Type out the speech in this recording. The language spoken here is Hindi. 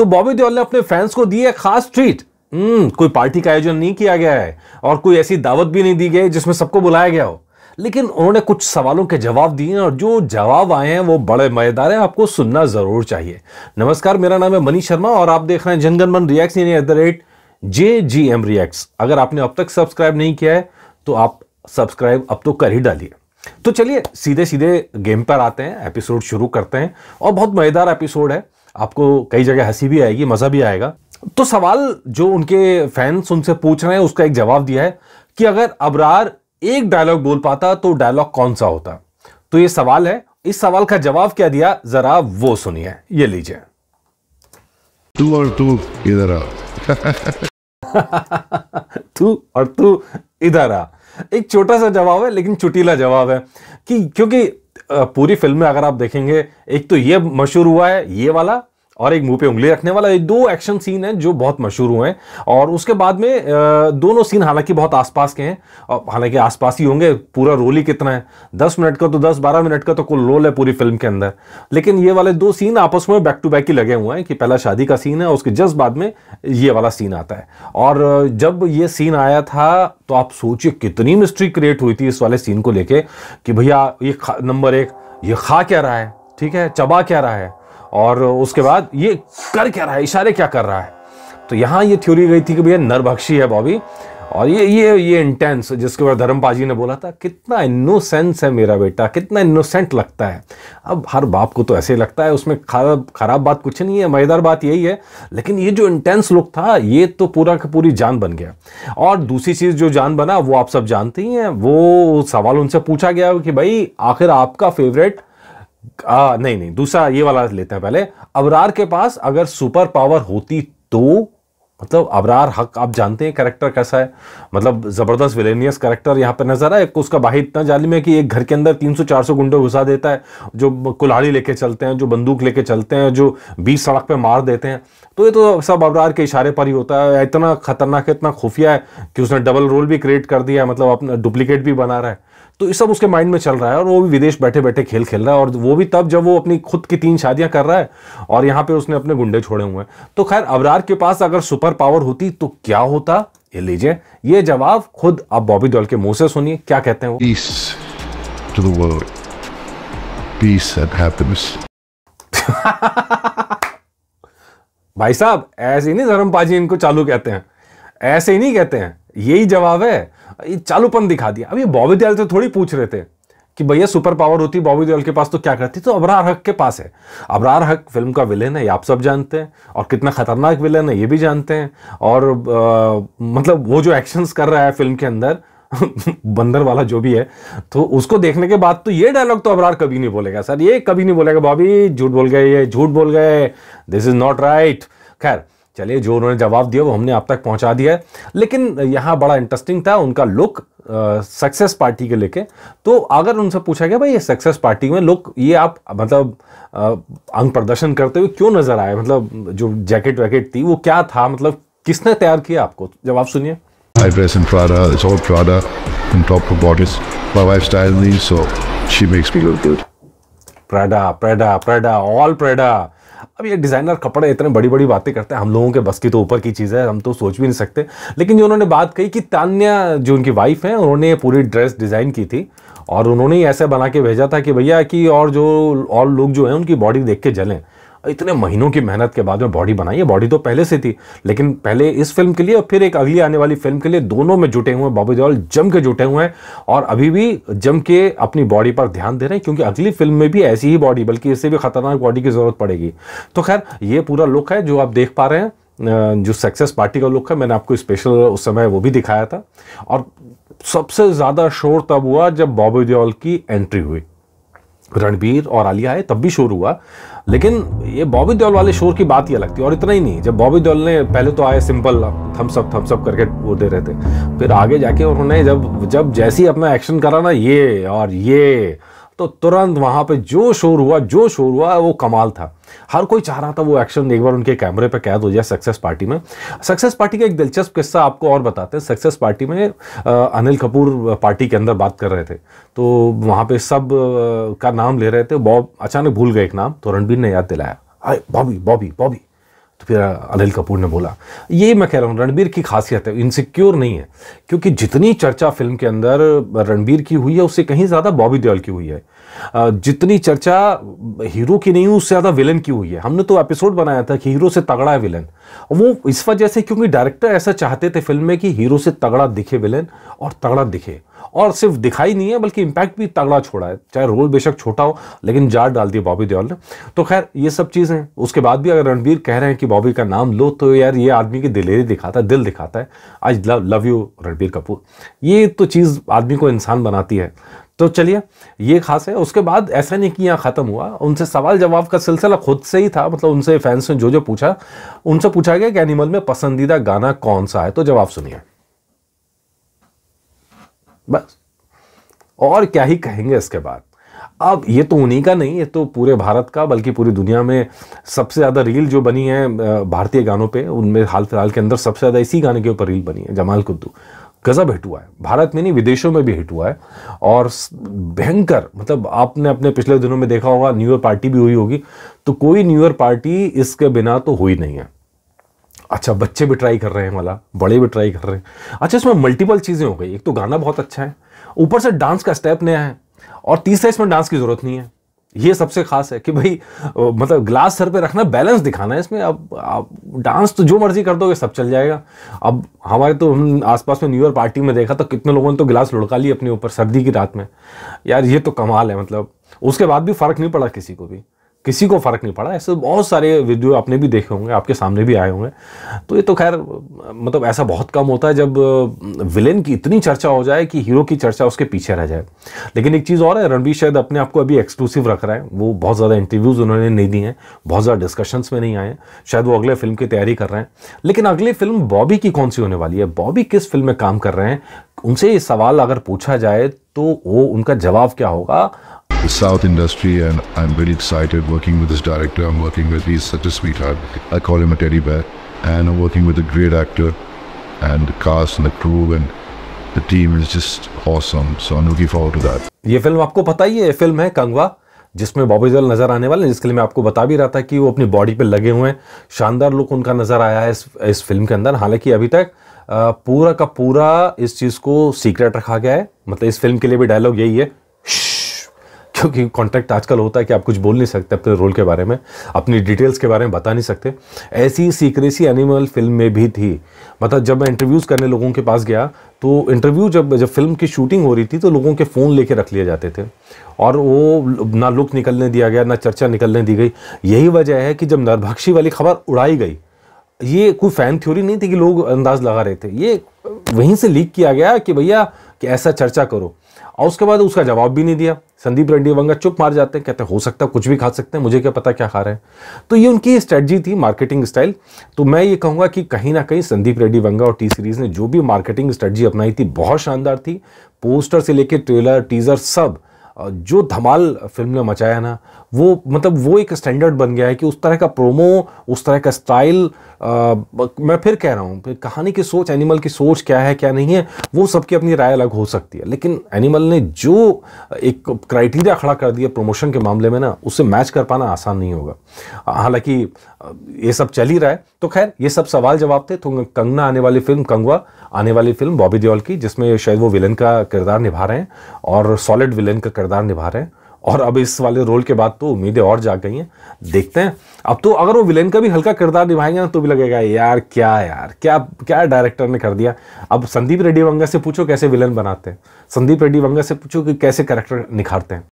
तो बॉबी देओल ने अपने फैंस को दी है खास ट्रीट हम्म, कोई पार्टी का आयोजन नहीं किया गया है और कोई ऐसी दावत भी नहीं दी गई जिसमें सबको बुलाया गया हो लेकिन उन्होंने कुछ सवालों के जवाब दिए और जो जवाब आए हैं वो बड़े मजेदार हैं आपको सुनना जरूर चाहिए नमस्कार मेरा नाम है मनीष शर्मा और आप देख रहे हैं जनगण मन रिएक्ट यानी at the rate J G M reacts अगर आपने अब तक सब्सक्राइब नहीं किया है तो आप सब्सक्राइब अब तो कर ही डालिए तो चलिए सीधे सीधे गेम पर आते हैं एपिसोड शुरू करते हैं और बहुत मज़ेदार एपिसोड है आपको कई जगह हंसी भी आएगी मज़ा भी आएगा तो सवाल जो उनके फैंस उनसे पूछ रहे हैं उसका एक जवाब दिया है कि अगर अबरार एक डायलॉग बोल पाता तो डायलॉग कौन सा होता तो ये सवाल है इस सवाल का जवाब क्या दिया जरा वो सुनिए ये लीजिए तू और तू इधर आ तू और तू इधर आ एक छोटा सा जवाब है लेकिन चुटीला जवाब है कि क्योंकि पूरी फिल्म में अगर आप देखेंगे एक तो ये मशहूर हुआ है ये वाला और एक मुंह पे उंगली रखने वाला ये दो एक्शन सीन है जो बहुत मशहूर हुए हैं और उसके बाद में दोनों सीन हालांकि बहुत आसपास के हैं और हालांकि आसपास ही होंगे पूरा रोल ही कितना है दस मिनट का तो दस बारह मिनट का तो कुल रोल है पूरी फिल्म के अंदर लेकिन ये वाले दो सीन आपस में बैक टू बैक ही लगे हुए हैं कि पहला शादी का सीन है और उसके जस्ट बाद में ये वाला सीन आता है और जब ये सीन आया था तो आप सोचिए कितनी मिस्ट्री क्रिएट हुई थी इस वाले सीन को लेके कि भैया ये नंबर एक ये खा क्या रहा है ठीक है चबा क्या रहा है और उसके बाद ये कर क्या रहा है इशारे क्या कर रहा है तो यहाँ ये थ्योरी गई थी कि भैया नरभक्षी है बॉबी और ये ये ये इंटेंस जिसके ऊपर धर्मपाजी ने बोला था कितना इनोसेंस है मेरा बेटा कितना इनोसेंट लगता है अब हर बाप को तो ऐसे ही लगता है उसमें खराब खराब बात कुछ नहीं है मज़ेदार बात यही है लेकिन ये जो इंटेंस लुक था ये तो पूरा का पूरी जान बन गया और दूसरी चीज़ जो जान बना वो आप सब जानते ही हैं वो सवाल उनसे पूछा गया कि भाई आखिर आपका फेवरेट आ, नहीं नहीं दूसरा ये वाला लेते हैं पहले अबरार के पास अगर सुपर पावर होती तो मतलब अबरार हक आप जानते हैं कैरेक्टर कैसा है मतलब ज़बरदस्त विलेनियस कैरेक्टर यहाँ पर नज़र आया उसका बाहर इतना जालिम है कि एक घर के अंदर 300-400 गुंडे घुसा देता है जो कुल्हाड़ी लेके चलते हैं जो बंदूक लेके चलते हैं जो बीच सड़क पे मार देते हैं तो ये तो सब अबरार के इशारे पर ही होता है इतना खतरनाक है इतना खुफिया है कि उसने डबल रोल भी क्रिएट कर दिया है मतलब अपना डुप्लीकेट भी बना रहा है तो ये सब उसके माइंड में चल रहा है और वो भी विदेश बैठे बैठे खेल खेल रहा है और वो भी तब जब वो अपनी खुद की तीन शादियां कर रहा है और यहाँ पे उसने अपने गुंडे छोड़े हुए हैं तो खैर अबरार के पास अगर सुपर पावर होती तो क्या होता ये लीजिए ये जवाब खुद आप बॉबी दौल के मुंह से सुनिए क्या कहते हैं वो भाई साहब ऐसे नहीं धर्मपाजी इनको चालू कहते हैं ऐसे ही नहीं कहते हैं यही जवाब है ये चालूपन दिखा दिया अब ये बॉबी दयाल से थोड़ी पूछ रहे थे कि भैया सुपर पावर होती बॉबी दयाल के पास तो क्या करती तो अबरार हक के पास है अबरार हक फिल्म का विलेन है ये आप सब जानते हैं और कितना खतरनाक विलेन है ये भी जानते हैं और आ, मतलब वो जो एक्शंस कर रहा है फिल्म के अंदर बंदर वाला जो भी है तो उसको देखने के बाद तो ये डायलॉग तो अबरार कभी नहीं बोलेगा सर ये कभी नहीं बोलेगा बॉबी झूठ बोल गए ये झूठ बोल गए दिस इज नॉट राइट खैर चलिए जो उन्होंने जवाब दिया वो हमने आप तक पहुंचा दिया है लेकिन यहाँ बड़ा इंटरेस्टिंग था उनका लुक सक्सेस पार्टी के लेके तो अगर उनसे पूछा गया भाई ये सक्सेस पार्टी में लुक ये आप मतलब अंग प्रदर्शन करते हुए क्यों नजर आए मतलब जो जैकेट वैकेट थी वो क्या था मतलब किसने तैयार किया आपको जवाब सुनिए I dress in Prada, it's all Prada from top to bottom. My wife styles me, so she makes me look good. Prada, Prada, Prada, all Prada. अब ये डिज़ाइनर कपड़े इतने बड़ी बड़ी बातें करते हैं हम लोगों के बस की तो ऊपर की चीज़ है हम तो सोच भी नहीं सकते लेकिन जो उन्होंने बात कही कि तान्या जो उनकी वाइफ हैं उन्होंने पूरी ड्रेस डिज़ाइन की थी और उन्होंने ही ऐसे बना के भेजा था कि भैया कि और जो और लोग जो हैं उनकी बॉडी देख के जलें इतने महीनों की मेहनत के बाद में बॉडी बनाई है बॉडी तो पहले से थी लेकिन पहले इस फिल्म के लिए और फिर एक अगली आने वाली फिल्म के लिए दोनों में जुटे हुए हैं बॉबी देवल जम के जुटे हुए हैं और अभी भी जम के अपनी बॉडी पर ध्यान दे रहे हैं क्योंकि अगली फिल्म में भी ऐसी ही बॉडी बल्कि इससे भी खतरनाक बॉडी की जरूरत पड़ेगी तो खैर ये पूरा लुक है जो आप देख पा रहे हैं जो सक्सेस पार्टी का लुक है मैंने आपको स्पेशल उस समय वो भी दिखाया था और सबसे ज़्यादा शोर तब हुआ जब बॉबी देवल की एंट्री हुई रणबीर और आलिया है तब भी शोर हुआ लेकिन ये बॉबी देओल वाले शोर की बात ही अलग थी और इतना ही नहीं जब बॉबी देओल ने पहले तो आए simple thumbs up thumbs up करके वो दे रहे थे फिर आगे जाके उन्होंने जब जब जैसे ही अपना एक्शन करा ना ये और ये तो तुरंत वहां पे जो शोर हुआ जो शोर हुआ वो कमाल था हर कोई चाह रहा था वो एक्शन एक बार उनके कैमरे पे कैद हो जाए सक्सेस पार्टी में सक्सेस पार्टी का एक दिलचस्प किस्सा आपको और बताते हैं सक्सेस पार्टी में अनिल कपूर पार्टी के अंदर बात कर रहे थे तो वहां पे सब का नाम ले रहे थे बॉब अचानक भूल गए एक नाम तो रणबीर ने याद दिलाया अरे बॉबी बॉबी बॉबी तो फिर अनिल कपूर ने बोला ये मैं कह रहा हूँ रणबीर की खासियत है इनसिक्योर नहीं है क्योंकि जितनी चर्चा फिल्म के अंदर रणबीर की हुई है उससे कहीं ज़्यादा बॉबी देओल की हुई है जितनी चर्चा हीरो की नहीं हुई उससे ज़्यादा विलन की हुई है हमने तो एपिसोड बनाया था कि हीरो से तगड़ा है विलन वो इस वजह से क्योंकि डायरेक्टर ऐसा चाहते थे फिल्म में कि हीरो से तगड़ा दिखे विलन और तगड़ा दिखे और सिर्फ दिखाई नहीं है बल्कि इम्पैक्ट भी तगड़ा छोड़ा है चाहे रोल बेशक छोटा हो लेकिन जार डाल दिया बॉबी देओल ने तो खैर ये सब चीज़ें उसके बाद भी अगर रणबीर कह रहे हैं कि बॉबी का नाम लो तो यार ये आदमी की दिलेरी दिखाता है दिल दिखाता है I love love you Ranbir Kapoor ये तो चीज़ आदमी को इंसान बनाती है तो चलिए ये खास है उसके बाद ऐसा नहीं कि यहाँ ख़त्म हुआ उनसे सवाल जवाब का सिलसिला खुद से ही था मतलब उनसे फैंस ने जो जो पूछा उनसे पूछा गया कि एनिमल में पसंदीदा गाना कौन सा है तो जवाब सुनिए बस और क्या ही कहेंगे इसके बाद अब ये तो उन्हीं का नहीं ये तो पूरे भारत का बल्कि पूरी दुनिया में सबसे ज़्यादा रील जो बनी है भारतीय गानों पे उनमें हाल फिलहाल के अंदर सबसे ज़्यादा इसी गाने के ऊपर रील बनी है जमाल कुद्दू गजब हिट हुआ है भारत में नहीं विदेशों में भी हिट हुआ है और भयंकर मतलब आपने अपने पिछले दिनों में देखा होगा न्यू ईयर पार्टी भी हुई होगी तो कोई न्यू ईयर पार्टी इसके बिना तो हुई नहीं है अच्छा बच्चे भी ट्राई कर रहे हैं वाला बड़े भी ट्राई कर रहे हैं अच्छा इसमें मल्टीपल चीज़ें हो गई एक तो गाना बहुत अच्छा है ऊपर से डांस का स्टेप नया है और तीसरा इसमें डांस की ज़रूरत नहीं है ये सबसे खास है कि भाई मतलब ग्लास सर पे रखना बैलेंस दिखाना है इसमें अब आप डांस तो जो मर्जी कर दोगे सब चल जाएगा अब हमारे तो हम आसपास में न्यू ईयर पार्टी में देखा तो कितने लोगों ने तो गिलास लुढ़का ली अपने ऊपर सर्दी की रात में यार ये तो कमाल है मतलब उसके बाद भी फ़र्क नहीं पड़ा किसी को भी किसी को फ़र्क नहीं पड़ा ऐसे बहुत सारे वीडियो आपने भी देखे होंगे आपके सामने भी आए होंगे तो ये तो खैर मतलब ऐसा बहुत कम होता है जब विलेन की इतनी चर्चा हो जाए कि हीरो की चर्चा उसके पीछे रह जाए लेकिन एक चीज़ और है रणबीर शायद अपने आप को अभी एक्सक्लूसिव रख रहे हैं वो बहुत ज़्यादा इंटरव्यूज़ उन्होंने नहीं दिए हैं बहुत ज़्यादा डिस्कशंस में नहीं आए हैं शायद वो अगले फिल्म की तैयारी कर रहे हैं लेकिन अगली फिल्म बॉबी की कौन सी होने वाली है बॉबी किस फिल्म में काम कर रहे हैं उनसे ये सवाल अगर पूछा जाए तो वो उनका जवाब क्या होगा the South industry, and I'm very excited working with this director. I'm working with he's such a sweetheart. I call him a teddy bear, and I'm working with a great actor, and the cast and the crew and the team is just awesome. So I'm looking forward to that. ये फिल्म आपको पता ही है ये फिल्म है कंगवा जिसमें बॉबी देओल नज़र आने वाले हैं जिसके लिए मैं आपको बता भी रहा था कि वो अपनी बॉडी पे लगे हुए हैं शानदार लुक उनका नज़र आया है इस इस फिल्म के अंदर हालांकि अभी तक पूरा का पूरा इस चीज़ को सीक्रेट रखा गया है मतलब इस फिल्म के लिए भी डायलॉग यही है क्योंकि कॉन्ट्रैक्ट आजकल होता है कि आप कुछ बोल नहीं सकते अपने रोल के बारे में अपनी डिटेल्स के बारे में बता नहीं सकते ऐसी सीक्रेसी एनिमल फिल्म में भी थी मतलब जब मैं इंटरव्यूज़ करने लोगों के पास गया तो इंटरव्यू जब जब फिल्म की शूटिंग हो रही थी तो लोगों के फ़ोन लेके रख लिए जाते थे और वो ना लुक निकलने दिया गया ना चर्चा निकलने दी गई यही वजह है कि जब नरभक्षी वाली खबर उड़ाई गई ये कोई फैन थ्योरी नहीं थी कि लोग अंदाज लगा रहे थे ये वहीं से लीक किया गया कि भैया कि ऐसा चर्चा करो और उसके बाद उसका जवाब भी नहीं दिया संदीप रेड्डी वंगा चुप मार जाते हैं कहते हैं हो सकता है कुछ भी खा सकते हैं मुझे क्या पता क्या खा रहे हैं तो ये उनकी स्ट्रेटजी थी मार्केटिंग स्टाइल तो मैं ये कहूँगा कि कहीं ना कहीं संदीप रेड्डी वंगा और टी सीरीज़ ने जो भी मार्केटिंग स्ट्रेटजी अपनाई थी बहुत शानदार थी पोस्टर से लेकर ट्रेलर टीज़र सब जो धमाल फिल्म ने मचाया ना वो मतलब वो एक स्टैंडर्ड बन गया है कि उस तरह का प्रोमो उस तरह का स्टाइल आ, मैं फिर कह रहा हूँ कहानी की सोच एनिमल की सोच क्या है क्या नहीं है वो सबकी अपनी राय अलग हो सकती है लेकिन एनिमल ने जो एक क्राइटेरिया खड़ा कर दिया प्रमोशन के मामले में ना उससे मैच कर पाना आसान नहीं होगा हालांकि ये सब चल ही रहा है तो खैर ये सब सवाल जवाब थे तो कंगना आने वाली फिल्म कंगवा आने वाली फिल्म बॉबी दियोल की जिसमें शायद वो विलन का किरदार निभा रहे हैं और सॉलिड विलन का किरदार निभा रहे हैं और अब इस वाले रोल के बाद तो उम्मीदें और जा गई हैं देखते हैं अब तो अगर वो विलेन का भी हल्का किरदार निभाएंगे ना तो भी लगेगा यार क्या यार क्या क्या डायरेक्टर ने कर दिया अब संदीप रेड्डी वंगा से पूछो कैसे विलन बनाते हैं संदीप रेड्डी वंगा से पूछो कि कैसे कैरेक्टर निखारते हैं